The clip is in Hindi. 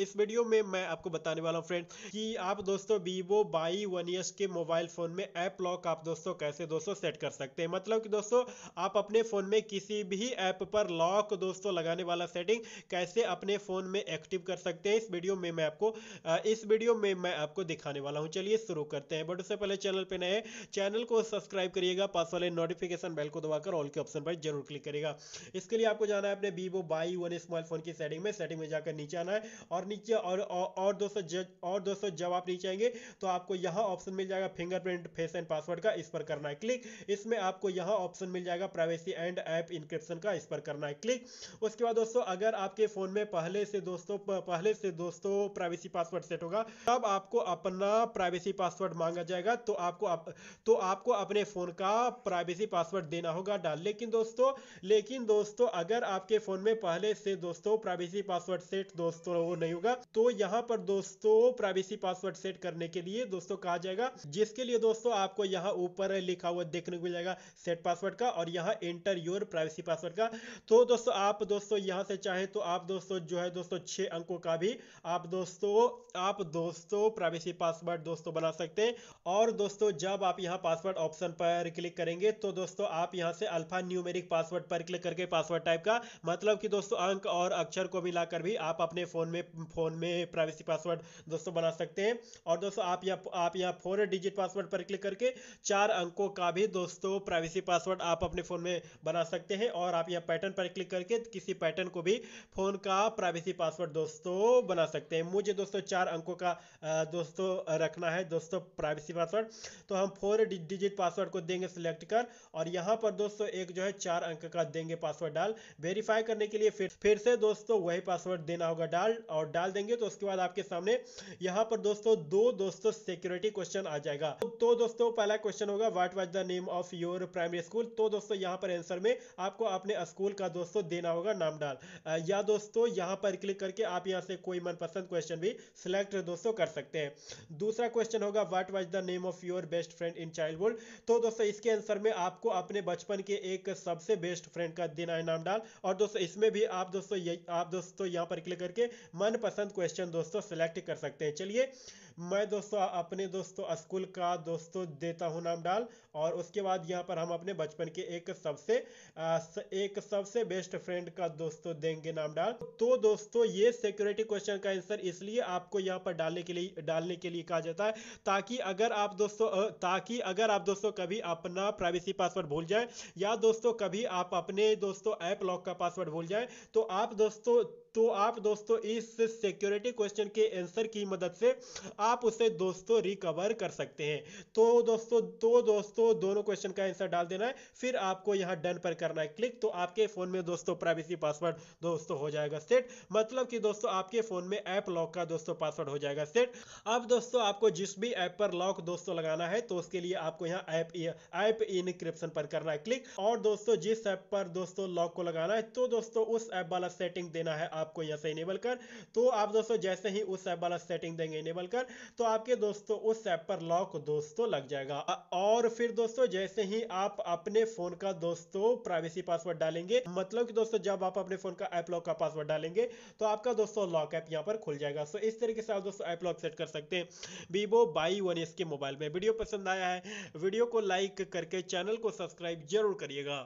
इस वीडियो में मैं आपको बताने वाला हूं फ्रेंड कि आप दोस्तों वीवो बाई वन एस के मोबाइल फ़ोन में ऐप लॉक आप दोस्तों कैसे दोस्तों सेट कर सकते हैं मतलब कि दोस्तों आप अपने फ़ोन में किसी भी ऐप पर लॉक दोस्तों लगाने वाला सेटिंग कैसे अपने फ़ोन में एक्टिव कर सकते हैं इस वीडियो में मैं आपको इस वीडियो में मैं आपको दिखाने वाला हूँ चलिए शुरू करते हैं बट उससे पहले चैनल पर नए चैनल को सब्सक्राइब करिएगा पास वाले नोटिफिकेशन बेल को दबाकर ऑल के ऑप्शन पर जरूर क्लिक करेगा इसके लिए आपको जाना है अपने वीवो बाई वन स्मार्टफोन की सेटिंग में सेटिंग में जाकर नीचे आना है और नीचे और और दो सौ और दो सौ जब आप नीचे आएंगे तो आपको यहाँ ऑप्शन मिल जाएगा फिंगरप्रिंट फेस एंड पासवर्ड का इस पर करना है क्लिक इसमें आपको यहाँ ऑप्शन मिल जाएगा प्राइवेसी एंड ऐप इंक्रिप्शन का इस पर करना है क्लिक उसके बाद दोस्तों अगर आपके फ़ोन में पहले से दोस्तों पहले से दोस्तों प्राइवेसी पासवर्ड सेट होगा तब आपको अपना प्राइवेसी पासवर्ड मांगा जाएगा तो आपको तो आपको अपने फ़ोन का प्राइवेसी पासवर्ड देना होगा डाल लेकिन दोस्तों लेकिन दोस्तों अगर आपके फ़ोन में पहले से दोस्तों प्राइवेसी पासवर्ड सेट दोस्तों नहीं होगा तो यहाँ पर दोस्तों प्राइवेसी पासवर्ड सेट करने के लिए दोस्तों कहा जाएगा जिसके लिए दोस्तों आपको यहाँ ऊपर लिखा हुआ देखने को मिल जाएगा सेट पासवर्ड का और यहाँ एंटर योर प्राइवेसी पासवर्ड का तो दोस्तों आप दोस्तों यहाँ से चाहे तो आप दोस्तों जो है दोस्तों छह अंकों का भी आप दोस्तों आप दोस्तों प्राइवेसी पासवर्ड दोस्तों बना सकते हैं और दोस्तों जब आप यहाँ पासवर्ड ऑप्शन पर क्लिक करेंगे तो दोस्तों आप यहाँ से अल्फा न्यूमेरिक पासवर्ड पर क्लिक करके पासवर्ड टाइप का मतलब कि दोस्तों अंक और अक्षर को मिलाकर भी आप अपने फोन में फ़ोन में प्राइवेसी पासवर्ड दोस्तों बना सकते हैं और दोस्तों आप यहाँ आप यहाँ फोर डिजिट पासवर्ड पर क्लिक करके चार अंकों का भी दोस्तों प्राइवेसी पासवर्ड आप अपने फ़ोन में बना सकते हैं और आप यहाँ पैटर्न पर क्लिक करके किसी पैटर्न को भी फ़ोन का प्राइवेसी पासवर्ड दोस्तों बना सकते हैं मुझे दोस्तों चार अंकों का दोस्तों रखना है दोस्तों प्राइवेसी पासवर्ड तो हम फोर डिजिट पासवर्ड को देंगे सिलेक्ट कर और यहाँ पर दोस्तों एक जो है चार अंक का देंगे पासवर्ड डाल वेरीफाई करने के लिए फिर फिर से दोस्तों वही पासवर्ड देना होगा डाल और डाल देंगे तो उसके बाद आपके सामने यहाँ पर दोस्तों दो दोस्तों सिक्योरिटी क्वेश्चन आ जाएगा तो दोस्तों पहला क्वेश्चन होगा what was the name of your primary school तो दोस्तों यहाँ पर आंसर में आपको अपने स्कूल का दोस्तों देना होगा नाम डाल या दोस्तों यहाँ पर क्लिक करके आप यहाँ से कोई मनपसंद क्वेश्चन भी सिलेक्ट दोस्तों कर सकते हैं दूसरा क्वेश्चन होगा what was the name of your best friend in childhood तो दोस्तों इसके आंसर में आपको अपने बचपन के एक सबसे बेस्ट फ्रेंड का देना है नाम डाल और दोस्तों इसमें भी आप दोस्तों आप दोस्तों यहाँ पर क्लिक करके मन मनपसंद क्वेश्चन दोस्तों सिलेक्ट कर सकते हैं चलिए मैं दोस्तों अपने दोस्तों स्कूल का दोस्तों देता हूँ नाम डाल और उसके बाद यहाँ पर हम अपने बचपन के एक सबसे एक सबसे बेस्ट फ्रेंड का दोस्तों देंगे नाम डाल तो दोस्तों ये सिक्योरिटी क्वेश्चन का आंसर इसलिए आपको यहाँ पर डालने के लिए डालने के लिए कहा जाता है ताकि अगर आप दोस्तों ताकि अगर आप दोस्तों कभी अपना प्राइवेसी पासवर्ड भूल जाए या दोस्तों कभी आप अपने दोस्तों ऐप लॉक का पासवर्ड भूल जाए तो आप दोस्तों तो आप दोस्तों इस सिक्योरिटी क्वेश्चन के आंसर की मदद से आप उसे दोस्तों रिकवर कर सकते हैं तो दोस्तों तो दोस्तों दोनों क्वेश्चन का आंसर डाल देना है फिर आपको यहां डन पर करना है क्लिक तो आपके फोन में दोस्तों प्राइवेसी पासवर्ड दोस्तों हो जाएगा सेट मतलब कि दोस्तों आपके फोन में ऐप लॉक का दोस्तों पासवर्ड हो जाएगा सेट अब दोस्तों आपको जिस भी ऐप पर लॉक दोस्तों लगाना है तो उसके लिए आपको यहाँ ऐप ऐप इनक्रिप्शन पर करना है क्लिक और दोस्तों जिस ऐप पर दोस्तों लॉक को लगाना है तो दोस्तों उस ऐप वाला सेटिंग देना है आपको यहाँ से इनेबल कर तो आप दोस्तों जैसे ही उस ऐप वाला सेटिंग देंगे इनेबल कर तो आपके दोस्तों उस ऐप पर लॉक दोस्तों लग जाएगा और फिर दोस्तों जैसे ही आप अपने फोन का दोस्तों प्राइवेसी पासवर्ड डालेंगे मतलब कि दोस्तों जब आप अपने फोन का ऐप लॉक का पासवर्ड डालेंगे तो आपका दोस्तों लॉक ऐप यहाँ पर खुल जाएगा सो इस तरीके से आप दोस्तों ऐप लॉक सेट कर सकते हैं वीवो बाई वन एस के मोबाइल में वीडियो पसंद आया है वीडियो को लाइक करके चैनल को सब्सक्राइब जरूर करिएगा